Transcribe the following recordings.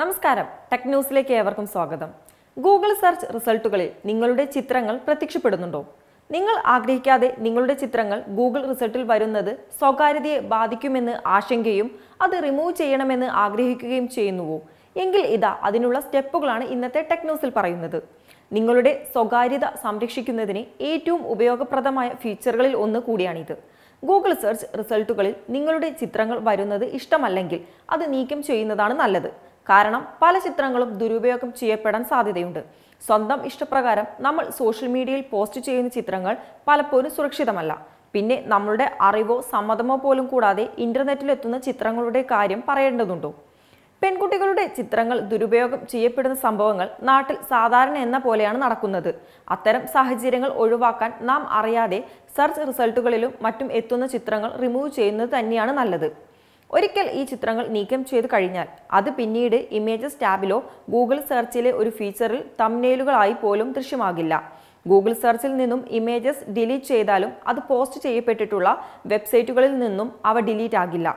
നമസ്കാരം ടെക് ന്യൂസിലേക്ക് ഏവർക്കും സ്വാഗതം ഗൂഗിൾ സെർച്ച് റിസൾട്ടുകളിൽ നിങ്ങളുടെ ചിത്രങ്ങൾ പ്രത്യക്ഷപ്പെടുന്നുണ്ടോ നിങ്ങൾ ആഗ്രഹിക്കാതെ നിങ്ങളുടെ ചിത്രങ്ങൾ ഗൂഗിൾ റിസൾട്ടിൽ വരുന്നത് സ്വകാര്യതയെ ബാധിക്കുമെന്ന് ആശങ്കയും അത് റിമൂവ് ചെയ്യണമെന്ന് ആഗ്രഹിക്കുകയും ചെയ്യുന്നുവോ എങ്കിൽ ഇതാ അതിനുള്ള സ്റ്റെപ്പുകളാണ് ഇന്നത്തെ ടെക് ന്യൂസിൽ പറയുന്നത് നിങ്ങളുടെ സ്വകാര്യത സംരക്ഷിക്കുന്നതിന് ഏറ്റവും ഉപയോഗപ്രദമായ ഫീച്ചറുകളിൽ ഒന്ന് കൂടിയാണിത് ഗൂഗിൾ സെർച്ച് റിസൾട്ടുകളിൽ നിങ്ങളുടെ ചിത്രങ്ങൾ വരുന്നത് ഇഷ്ടമല്ലെങ്കിൽ അത് നീക്കം ചെയ്യുന്നതാണ് നല്ലത് കാരണം പല ചിത്രങ്ങളും ദുരുപയോഗം ചെയ്യപ്പെടാൻ സാധ്യതയുണ്ട് സ്വന്തം ഇഷ്ടപ്രകാരം നമ്മൾ സോഷ്യൽ മീഡിയയിൽ പോസ്റ്റ് ചെയ്യുന്ന ചിത്രങ്ങൾ പലപ്പോഴും സുരക്ഷിതമല്ല പിന്നെ നമ്മളുടെ അറിവോ സമ്മതമോ പോലും കൂടാതെ ഇൻ്റർനെറ്റിലെത്തുന്ന ചിത്രങ്ങളുടെ കാര്യം പറയേണ്ടതുണ്ടോ പെൺകുട്ടികളുടെ ചിത്രങ്ങൾ ദുരുപയോഗം ചെയ്യപ്പെടുന്ന സംഭവങ്ങൾ നാട്ടിൽ സാധാരണ എന്ന പോലെയാണ് നടക്കുന്നത് അത്തരം സാഹചര്യങ്ങൾ ഒഴിവാക്കാൻ നാം അറിയാതെ സെർച്ച് റിസൾട്ടുകളിലും മറ്റും എത്തുന്ന ചിത്രങ്ങൾ റിമൂവ് ചെയ്യുന്നത് തന്നെയാണ് നല്ലത് ഒരിക്കൽ ഈ ചിത്രങ്ങൾ നീക്കം ചെയ്തു കഴിഞ്ഞാൽ അത് പിന്നീട് ഇമേജസ് ടാബിലോ ഗൂഗിൾ സെർച്ചിലെ ഒരു ഫീച്ചറിൽ തംനെയിലുകളായി പോലും ദൃശ്യമാകില്ല ഗൂഗിൾ സെർച്ചിൽ നിന്നും ഇമേജസ് ഡിലീറ്റ് ചെയ്താലും അത് പോസ്റ്റ് ചെയ്യപ്പെട്ടിട്ടുള്ള വെബ്സൈറ്റുകളിൽ നിന്നും അവ ഡിലീറ്റ് ആകില്ല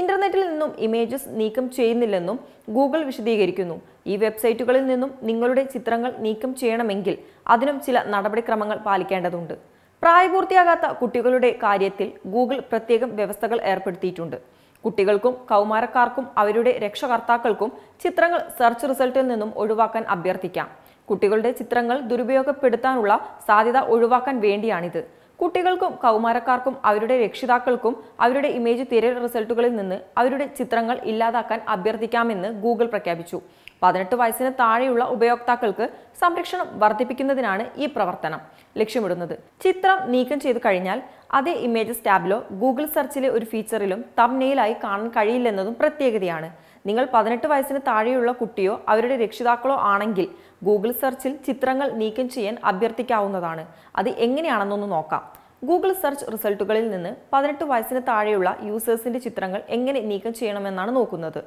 ഇന്റർനെറ്റിൽ നിന്നും ഇമേജസ് നീക്കം ചെയ്യുന്നില്ലെന്നും ഗൂഗിൾ വിശദീകരിക്കുന്നു ഈ വെബ്സൈറ്റുകളിൽ നിന്നും നിങ്ങളുടെ ചിത്രങ്ങൾ നീക്കം ചെയ്യണമെങ്കിൽ അതിനും ചില നടപടിക്രമങ്ങൾ പാലിക്കേണ്ടതുണ്ട് പ്രായപൂർത്തിയാകാത്ത കുട്ടികളുടെ കാര്യത്തിൽ ഗൂഗിൾ പ്രത്യേകം വ്യവസ്ഥകൾ ഏർപ്പെടുത്തിയിട്ടുണ്ട് കുട്ടികൾക്കും കൗമാരക്കാർക്കും അവരുടെ രക്ഷകർത്താക്കൾക്കും ചിത്രങ്ങൾ സെർച്ച് റിസൾട്ടിൽ നിന്നും ഒഴിവാക്കാൻ അഭ്യർത്ഥിക്കാം കുട്ടികളുടെ ചിത്രങ്ങൾ ദുരുപയോഗപ്പെടുത്താനുള്ള സാധ്യത ഒഴിവാക്കാൻ വേണ്ടിയാണിത് കുട്ടികൾക്കും കൗമാരക്കാർക്കും അവരുടെ രക്ഷിതാക്കൾക്കും അവരുടെ ഇമേജ് തിരയൽ റിസൾട്ടുകളിൽ നിന്ന് അവരുടെ ചിത്രങ്ങൾ ഇല്ലാതാക്കാൻ അഭ്യർത്ഥിക്കാമെന്ന് ഗൂഗിൾ പ്രഖ്യാപിച്ചു പതിനെട്ട് വയസ്സിന് താഴെയുള്ള ഉപയോക്താക്കൾക്ക് സംരക്ഷണം വർദ്ധിപ്പിക്കുന്നതിനാണ് ഈ പ്രവർത്തനം ലക്ഷ്യമിടുന്നത് ചിത്രം നീക്കം ചെയ്തു കഴിഞ്ഞാൽ അതേ ഇമേജസ് ടാബിലോ ഗൂഗിൾ സെർച്ചിലെ ഒരു ഫീച്ചറിലും തമ്നെയിലായി കാണാൻ കഴിയില്ലെന്നതും പ്രത്യേകതയാണ് നിങ്ങൾ പതിനെട്ട് വയസ്സിന് താഴെയുള്ള കുട്ടിയോ അവരുടെ രക്ഷിതാക്കളോ ആണെങ്കിൽ ഗൂഗിൾ സെർച്ചിൽ ചിത്രങ്ങൾ നീക്കം ചെയ്യാൻ അഭ്യർത്ഥിക്കാവുന്നതാണ് അത് എങ്ങനെയാണെന്നൊന്ന് നോക്കാം ഗൂഗിൾ സെർച്ച് റിസൾട്ടുകളിൽ നിന്ന് പതിനെട്ട് വയസ്സിന് താഴെയുള്ള യൂസേഴ്സിന്റെ ചിത്രങ്ങൾ എങ്ങനെ നീക്കം ചെയ്യണമെന്നാണ് നോക്കുന്നത്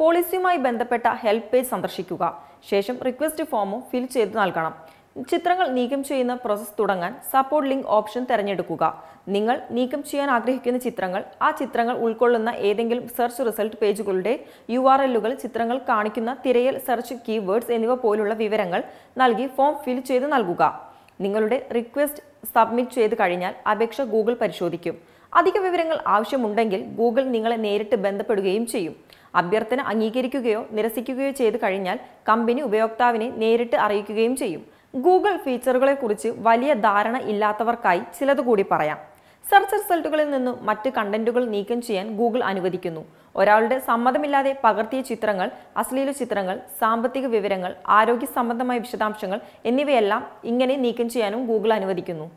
പോളിസിയുമായി ബന്ധപ്പെട്ട ഹെൽപ്പ് പേജ് സന്ദർശിക്കുക ശേഷം റിക്വസ്റ്റ് ഫോമും ഫിൽ ചെയ്ത് നൽകണം ചിത്രങ്ങൾ നീക്കം ചെയ്യുന്ന പ്രോസസ്സ് തുടങ്ങാൻ സപ്പോർട്ട് ലിങ്ക് ഓപ്ഷൻ തിരഞ്ഞെടുക്കുക നിങ്ങൾ നീക്കം ചെയ്യാൻ ആഗ്രഹിക്കുന്ന ചിത്രങ്ങൾ ആ ചിത്രങ്ങൾ ഉൾക്കൊള്ളുന്ന ഏതെങ്കിലും സെർച്ച് റിസൾട്ട് പേജുകളുടെ യു ആർ എല്ലുകൾ ചിത്രങ്ങൾ കാണിക്കുന്ന തിരയൽ സെർച്ച് കീവേഡ്സ് എന്നിവ പോലുള്ള വിവരങ്ങൾ നൽകി ഫോം ഫിൽ ചെയ്ത് നൽകുക നിങ്ങളുടെ റിക്വസ്റ്റ് സബ്മിറ്റ് ചെയ്ത് കഴിഞ്ഞാൽ അപേക്ഷ ഗൂഗിൾ പരിശോധിക്കും അധിക വിവരങ്ങൾ ആവശ്യമുണ്ടെങ്കിൽ ഗൂഗിൾ നിങ്ങളെ നേരിട്ട് ബന്ധപ്പെടുകയും ചെയ്യും അഭ്യർത്ഥന അംഗീകരിക്കുകയോ നിരസിക്കുകയോ ചെയ്തു കഴിഞ്ഞാൽ കമ്പനി ഉപയോക്താവിനെ നേരിട്ട് അറിയിക്കുകയും ചെയ്യും ഗൂഗിൾ ഫീച്ചറുകളെക്കുറിച്ച് വലിയ ധാരണ ഇല്ലാത്തവർക്കായി ചിലതുകൂടി പറയാം സെർച്ച് റിസൾട്ടുകളിൽ നിന്നും മറ്റ് കണ്ടന്റുകൾ നീക്കം ചെയ്യാൻ ഗൂഗിൾ അനുവദിക്കുന്നു ഒരാളുടെ സമ്മതമില്ലാതെ പകർത്തിയ ചിത്രങ്ങൾ അശ്ലീല ചിത്രങ്ങൾ സാമ്പത്തിക വിവരങ്ങൾ ആരോഗ്യ സംബന്ധമായ വിശദാംശങ്ങൾ എന്നിവയെല്ലാം ഇങ്ങനെ നീക്കം ചെയ്യാനും ഗൂഗിൾ അനുവദിക്കുന്നു